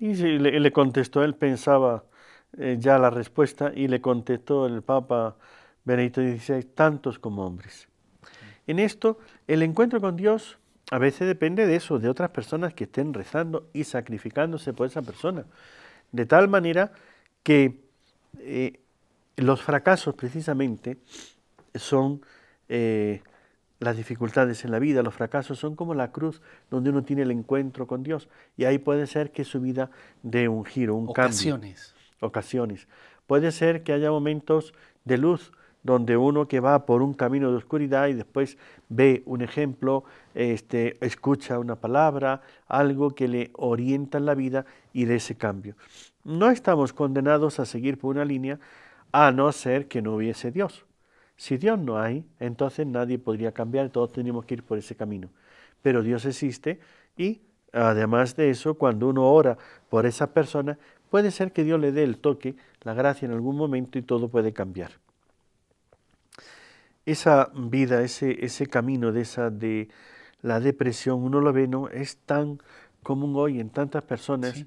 Y le, contestó, él pensaba ya la respuesta y le contestó el Papa Benedicto XVI, tantos como hombres. En esto, el encuentro con Dios a veces depende de eso, de otras personas que estén rezando y sacrificándose por esa persona. De tal manera que los fracasos precisamente son eh, las dificultades en la vida, los fracasos son como la cruz donde uno tiene el encuentro con Dios y ahí puede ser que su vida dé un giro, un cambio. Ocasiones. Puede ser que haya momentos de luz donde uno que va por un camino de oscuridad y después ve un ejemplo, este, escucha una palabra, algo que le orienta en la vida y de ese cambio. No estamos condenados a seguir por una línea, a no ser que no hubiese Dios. Si Dios no hay, entonces nadie podría cambiar, todos tenemos que ir por ese camino. Pero Dios existe y además de eso, cuando uno ora por esa persona, puede ser que Dios le dé el toque, la gracia en algún momento y todo puede cambiar. Esa vida, ese, ese camino de, esa, de la depresión, uno lo ve, ¿no? Es tan común hoy en tantas personas,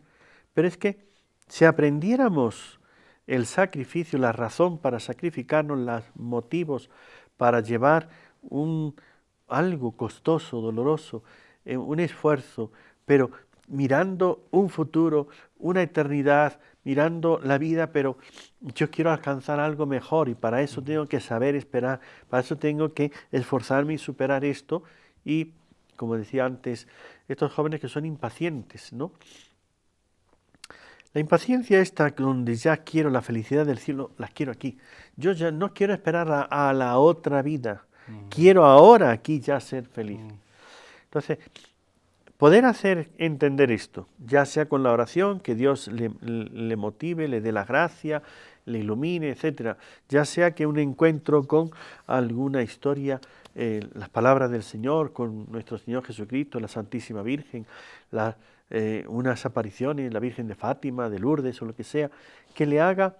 pero es que si aprendiéramos el sacrificio, la razón para sacrificarnos, los motivos para llevar un, algo costoso, doloroso, eh, un esfuerzo, pero mirando un futuro, una eternidad, mirando la vida, pero yo quiero alcanzar algo mejor y para eso tengo que saber esperar, para eso tengo que esforzarme y superar esto y, como decía antes, estos jóvenes que son impacientes, ¿no? La impaciencia esta donde ya quiero la felicidad del cielo, la quiero aquí. Yo ya no quiero esperar a, la otra vida. Quiero ahora aquí ya ser feliz. Entonces, poder hacer entender esto, ya sea con la oración, que Dios le, motive, le dé la gracia, le ilumine, etc. ya sea que un encuentro con alguna historia eh, las palabras del Señor con nuestro Señor Jesucristo, la Santísima Virgen, la, eh, unas apariciones, la Virgen de Fátima, de Lourdes o lo que sea, que le haga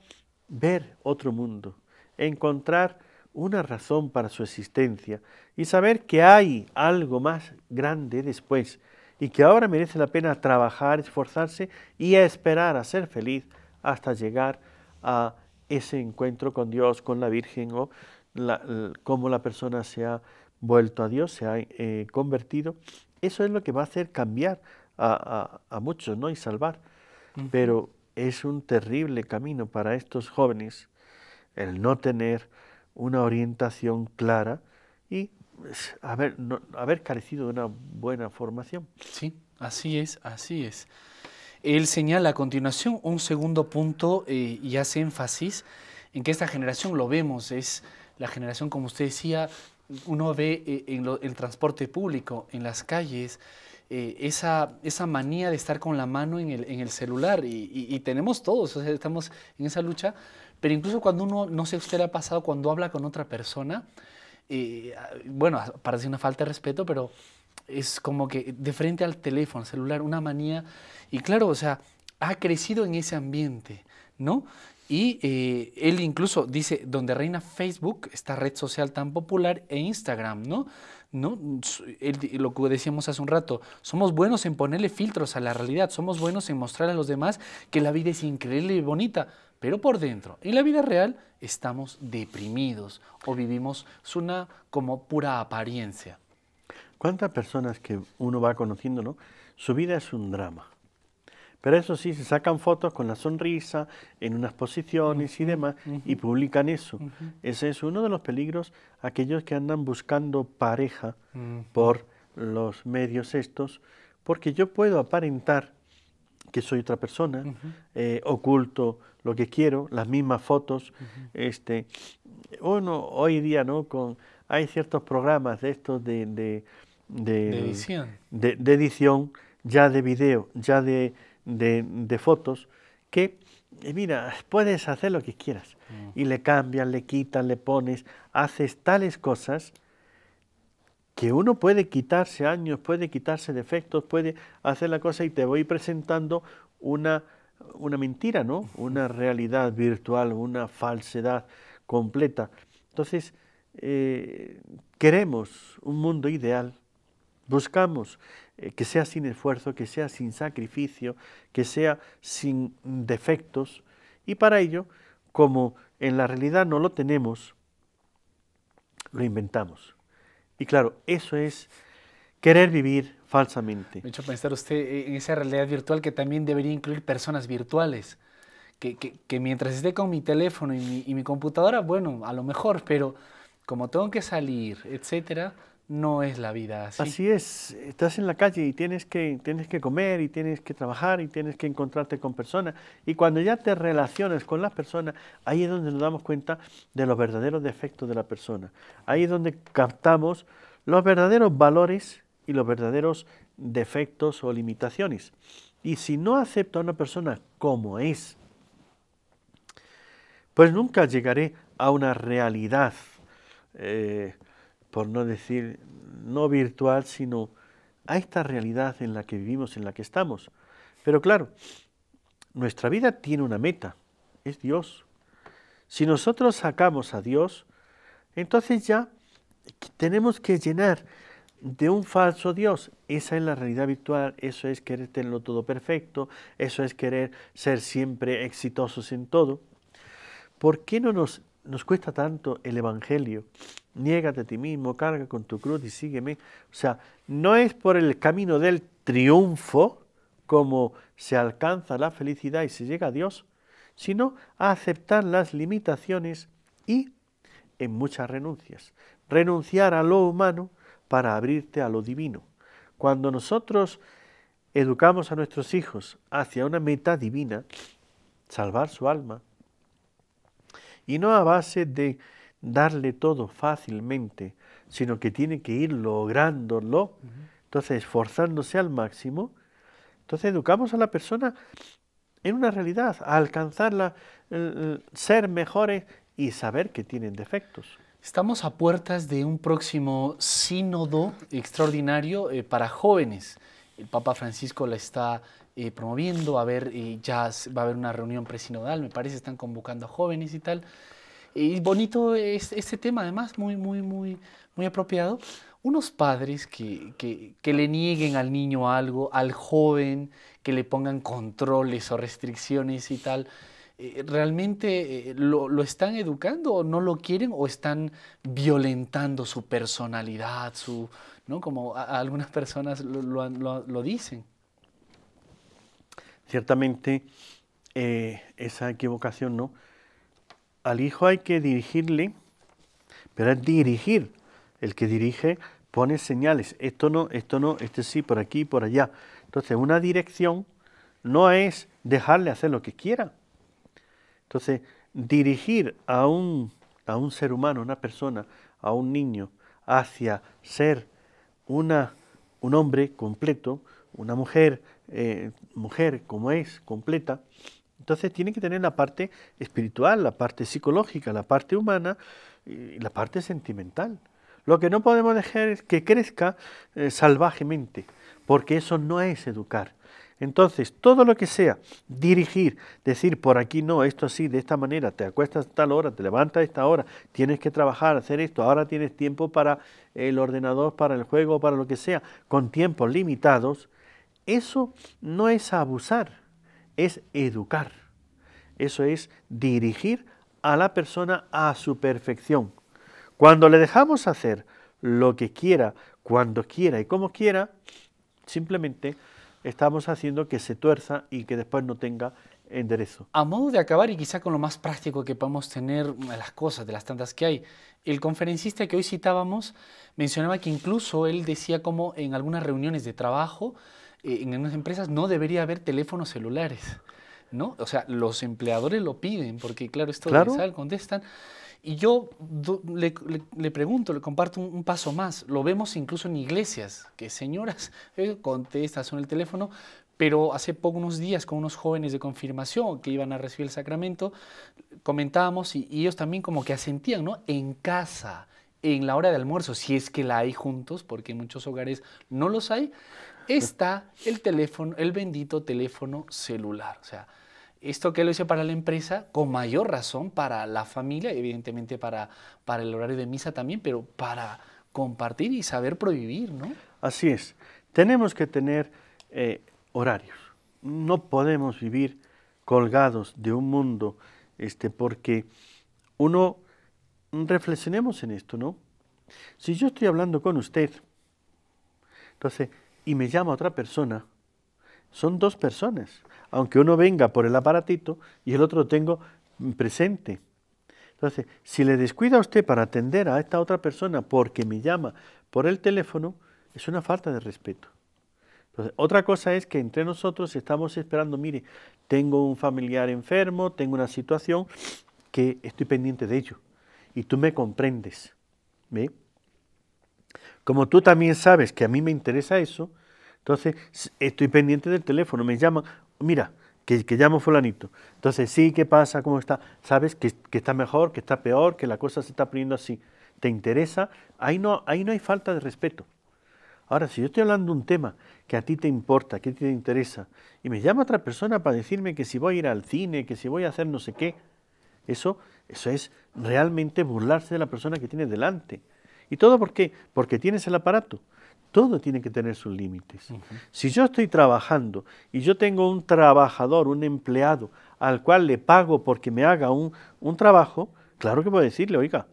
ver otro mundo, encontrar una razón para su existencia y saber que hay algo más grande después y que ahora merece la pena trabajar, esforzarse y esperar a ser feliz hasta llegar a ese encuentro con Dios, con la Virgen o la, cómo la persona se ha vuelto a Dios, se ha eh, convertido. Eso es lo que va a hacer cambiar a, muchos ¿no? y salvar. Pero es un terrible camino para estos jóvenes el no tener una orientación clara y pues, haber, carecido de una buena formación. Sí, así es, así es. Él señala a continuación un segundo punto eh, y hace énfasis en que esta generación lo vemos, es la generación, como usted decía, uno ve eh, en el transporte público, en las calles, eh, esa, esa manía de estar con la mano en el, en el celular y, tenemos todos, o sea, estamos en esa lucha, pero incluso cuando uno, no sé usted le ha pasado, cuando habla con otra persona, eh, ah, bueno, ah, parece una falta de respeto, pero es como que de frente al teléfono, celular, una manía, y claro, o sea, ha crecido en ese ambiente, ¿no? Y eh, él incluso dice, donde reina Facebook, esta red social tan popular, e Instagram, ¿no? ¿no? lo que decíamos hace un rato, somos buenos en ponerle filtros a la realidad, somos buenos en mostrar a los demás que la vida es increíble y bonita, pero por dentro, en la vida real, estamos deprimidos o vivimos una como pura apariencia. ¿Cuántas personas que uno va conociendo, ¿no? Su vida es un drama. Pero eso sí, se sacan fotos con la sonrisa, en unas posiciones y demás, y publican eso. Ese es uno de los peligros, aquellos que andan buscando pareja por los medios estos, porque yo puedo aparentar que soy otra persona, eh, oculto lo que quiero, las mismas fotos. este, uno hoy día, ¿no? Con, hay ciertos programas de estos edición. de edición, ya de video, ya de de, fotos que, eh, mira, puedes hacer lo que quieras. Mm. Y le cambian le quitan le pones, haces tales cosas que uno puede quitarse años, puede quitarse defectos, puede hacer la cosa y te voy presentando una, una mentira, ¿no? Una realidad virtual, una falsedad completa. Entonces, eh, queremos un mundo ideal, buscamos eh, que sea sin esfuerzo, que sea sin sacrificio, que sea sin defectos. Y para ello, como en la realidad no lo tenemos, lo inventamos. Y claro, eso es querer vivir falsamente. Me hecho pensar usted eh, en esa realidad virtual que también debería incluir personas virtuales. Que, que, mientras esté con mi teléfono y mi, y mi, computadora, bueno, a lo mejor, pero como tengo que salir, etcétera, no es la vida así. Así es, estás en la calle y tienes que, tienes que comer y tienes que trabajar y tienes que encontrarte con personas. Y cuando ya te relacionas con las personas, ahí es donde nos damos cuenta de los verdaderos defectos de la persona. Ahí es donde captamos los verdaderos valores y los verdaderos defectos o limitaciones. Y si no acepto a una persona como es, pues nunca llegaré a una realidad. Eh, por no decir no virtual, sino a esta realidad en la que vivimos, en la que estamos. Pero claro, nuestra vida tiene una meta, es Dios. Si nosotros sacamos a Dios, entonces ya tenemos que llenar de un falso Dios. Esa es la realidad virtual, eso es querer tenerlo todo perfecto, eso es querer ser siempre exitosos en todo. ¿Por qué no nos nos cuesta tanto el Evangelio. Niégate a ti mismo, carga con tu cruz y sígueme. O sea, no es por el camino del triunfo como se alcanza la felicidad y se llega a Dios, sino a aceptar las limitaciones y en muchas renuncias. Renunciar a lo humano para abrirte a lo divino. Cuando nosotros educamos a nuestros hijos hacia una meta divina, salvar su alma, y no a base de darle todo fácilmente, sino que tiene que ir lográndolo, entonces esforzándose al máximo. Entonces educamos a la persona en una realidad, a alcanzarla, ser mejores y saber que tienen defectos. Estamos a puertas de un próximo sínodo extraordinario eh, para jóvenes. El Papa Francisco la está eh, promoviendo, va a haber jazz, va a haber una reunión presinodal, me parece, están convocando jóvenes y tal. Y bonito es este tema, además, muy, muy, muy, muy apropiado. Unos padres que, le nieguen al niño algo, al joven, que le pongan controles o restricciones y tal, eh, ¿realmente eh, lo, están educando o no lo quieren o están violentando su personalidad, su, ¿no? como algunas personas lo, lo dicen? Ciertamente eh, esa equivocación, ¿no? Al hijo hay que dirigirle, pero es dirigir. El que dirige pone señales. Esto no, esto no, este sí, por aquí, por allá. Entonces, una dirección no es dejarle hacer lo que quiera. Entonces, dirigir a un, a un ser humano, una persona, a un niño, hacia ser una, un hombre completo, una mujer, eh, mujer como es, completa, entonces tiene que tener la parte espiritual, la parte psicológica, la parte humana y la parte sentimental. Lo que no podemos dejar es que crezca eh, salvajemente, porque eso no es educar. Entonces, todo lo que sea dirigir, decir por aquí no, esto sí, de esta manera, te acuestas a tal hora, te levantas a esta hora, tienes que trabajar, hacer esto, ahora tienes tiempo para el ordenador, para el juego, para lo que sea, con tiempos limitados, eso no es abusar, es educar. Eso es dirigir a la persona a su perfección. Cuando le dejamos hacer lo que quiera, cuando quiera y como quiera, simplemente estamos haciendo que se tuerza y que después no tenga enderezo. A modo de acabar y quizá con lo más práctico que podemos tener las cosas, de las tantas que hay, el conferencista que hoy citábamos mencionaba que incluso él decía como en algunas reuniones de trabajo, en las empresas no debería haber teléfonos celulares, ¿no? O sea, los empleadores lo piden, porque claro, esto ¿Claro? de contestan. Y yo le, le, pregunto, le comparto un, paso más. Lo vemos incluso en iglesias, que señoras eh, contestas contestan, son el teléfono, pero hace poco, unos días, con unos jóvenes de confirmación que iban a recibir el sacramento, comentábamos y, y ellos también como que asentían, ¿no? En casa, en la hora de almuerzo, si es que la hay juntos, porque en muchos hogares no los hay, está el teléfono, el bendito teléfono celular. O sea, esto que lo hice para la empresa, con mayor razón para la familia, evidentemente para, para el horario de misa también, pero para compartir y saber prohibir, ¿no? Así es. Tenemos que tener eh, horarios. No podemos vivir colgados de un mundo, este, porque uno reflexionemos en esto, ¿no? Si yo estoy hablando con usted, entonces, y me llama otra persona, son dos personas, aunque uno venga por el aparatito y el otro lo tengo presente. Entonces, si le descuida a usted para atender a esta otra persona porque me llama por el teléfono, es una falta de respeto. Entonces, otra cosa es que entre nosotros estamos esperando, mire, tengo un familiar enfermo, tengo una situación que estoy pendiente de ello y tú me comprendes. ¿Ve? Como tú también sabes que a mí me interesa eso, entonces estoy pendiente del teléfono, me llaman, mira, que, que llamo fulanito. Entonces, sí, ¿qué pasa? ¿Cómo está? ¿Sabes que, está mejor, que está peor, que la cosa se está poniendo así? ¿Te interesa? Ahí no, ahí no hay falta de respeto. Ahora, si yo estoy hablando de un tema que a ti te importa, que te interesa, y me llama otra persona para decirme que si voy a ir al cine, que si voy a hacer no sé qué, eso, eso es realmente burlarse de la persona que tienes delante. ¿Y todo por qué? Porque tienes el aparato. Todo tiene que tener sus límites. Si yo estoy trabajando y yo tengo un trabajador, un empleado, al cual le pago porque me haga un, un trabajo, claro que puedo decirle, oiga,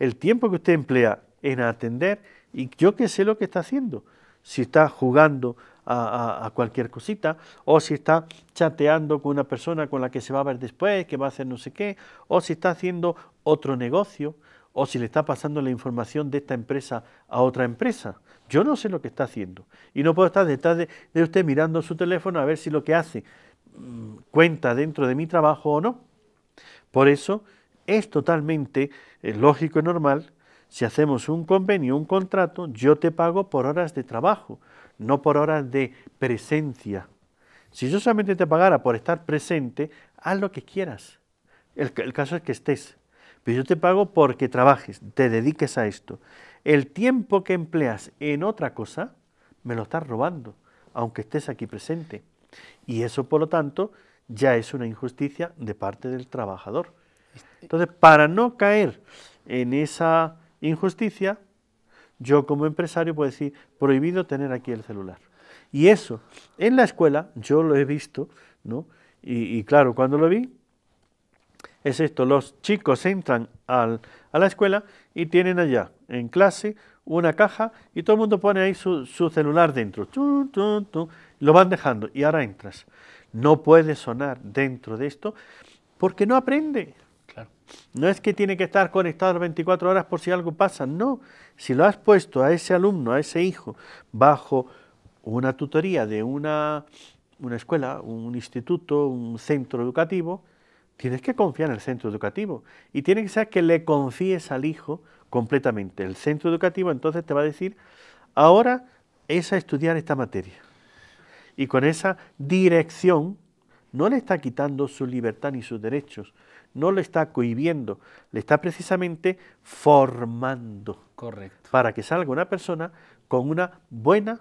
el tiempo que usted emplea en atender, y yo qué sé lo que está haciendo, si está jugando, a, cualquier cosita, o si está chateando con una persona con la que se va a ver después, que va a hacer no sé qué, o si está haciendo otro negocio, o si le está pasando la información de esta empresa a otra empresa. Yo no sé lo que está haciendo y no puedo estar detrás de, usted mirando su teléfono a ver si lo que hace mm, cuenta dentro de mi trabajo o no. Por eso es totalmente eh, lógico y normal si hacemos un convenio, un contrato, yo te pago por horas de trabajo no por horas de presencia. Si yo solamente te pagara por estar presente, haz lo que quieras. El, caso es que estés. Pero yo te pago porque trabajes, te dediques a esto. El tiempo que empleas en otra cosa, me lo estás robando, aunque estés aquí presente. Y eso, por lo tanto, ya es una injusticia de parte del trabajador. Este Entonces, para no caer en esa injusticia, yo como empresario puedo decir, prohibido tener aquí el celular. Y eso, en la escuela, yo lo he visto, ¿no? Y, claro, cuando lo vi, es esto, los chicos entran a la escuela y tienen allá, en clase, una caja y todo el mundo pone ahí su, celular dentro. lo van dejando y ahora entras. No puede sonar dentro de esto porque no aprende. No es que tiene que estar conectado 24 horas por si algo pasa, no. Si lo has puesto a ese alumno, a ese hijo, bajo una tutoría de una, una escuela, un instituto, un centro educativo, tienes que confiar en el centro educativo y tiene que ser que le confíes al hijo completamente. El centro educativo entonces te va a decir, ahora es a estudiar esta materia. Y con esa dirección no le está quitando su libertad ni sus derechos, no le está cohibiendo, le está precisamente formando. Correcto. Para que salga una persona con una buena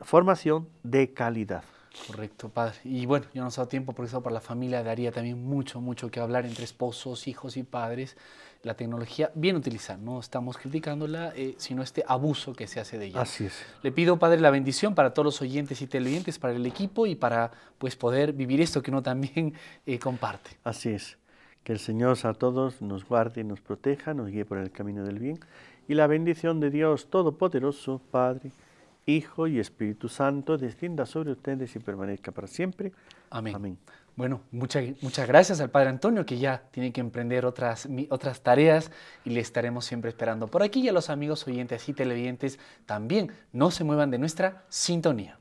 formación de calidad. Correcto, padre. Y bueno, no nos dado tiempo porque eso para la familia daría también mucho, mucho que hablar entre esposos, hijos y padres. La tecnología bien utilizada, no estamos criticándola, eh, sino este abuso que se hace de ella. Así es. Le pido, padre, la bendición para todos los oyentes y televidentes, para el equipo y para pues poder vivir esto que uno también eh, comparte. Así es. Que el Señor a todos nos guarde y nos proteja, nos guíe por el camino del bien. Y la bendición de Dios Todopoderoso, Padre, Hijo y Espíritu Santo, descienda sobre ustedes y permanezca para siempre. Amén. Bueno, muchas, muchas gracias al Padre Antonio, que ya tiene que emprender otras, otras tareas y le estaremos siempre esperando por aquí. Y a los amigos oyentes y televidentes también, no se muevan de nuestra sintonía.